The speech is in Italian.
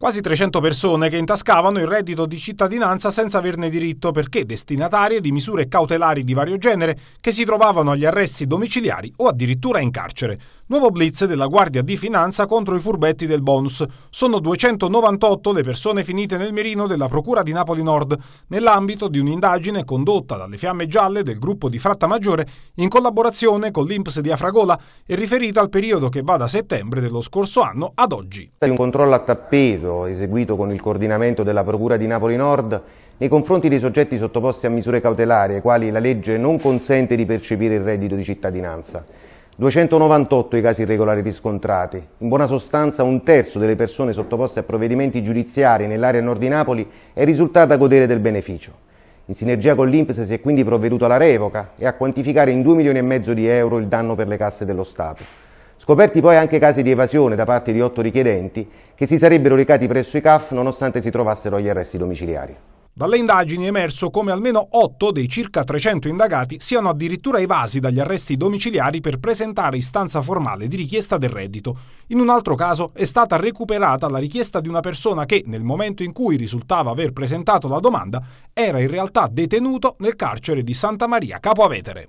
Quasi 300 persone che intascavano il reddito di cittadinanza senza averne diritto perché destinatarie di misure cautelari di vario genere che si trovavano agli arresti domiciliari o addirittura in carcere. Nuovo blitz della Guardia di Finanza contro i furbetti del bonus. Sono 298 le persone finite nel mirino della Procura di Napoli Nord nell'ambito di un'indagine condotta dalle Fiamme Gialle del gruppo di Fratta Maggiore in collaborazione con l'Inps di Afragola e riferita al periodo che va da settembre dello scorso anno ad oggi. È un controllo a tappeto d'arresto eseguito con il coordinamento della Procura di Napoli Nord nei confronti dei soggetti sottoposti a misure cautelari ai quali la legge non consente di percepire il reddito di cittadinanza. 298 i casi irregolari riscontrati, in buona sostanza un terzo delle persone sottoposte a provvedimenti giudiziari nell'area nord di Napoli è risultata godere del beneficio. In sinergia con l'Inps si è quindi provveduto alla revoca e a quantificare in 2 milioni e mezzo di euro il danno per le casse dello Stato. Scoperti poi anche casi di evasione da parte di otto richiedenti che si sarebbero recati presso i CAF nonostante si trovassero agli arresti domiciliari. Dalle indagini è emerso come almeno 8 dei circa 300 indagati siano addirittura evasi dagli arresti domiciliari per presentare istanza formale di richiesta del reddito. In un altro caso è stata recuperata la richiesta di una persona che, nel momento in cui risultava aver presentato la domanda, era in realtà detenuto nel carcere di Santa Maria Capo Avetere.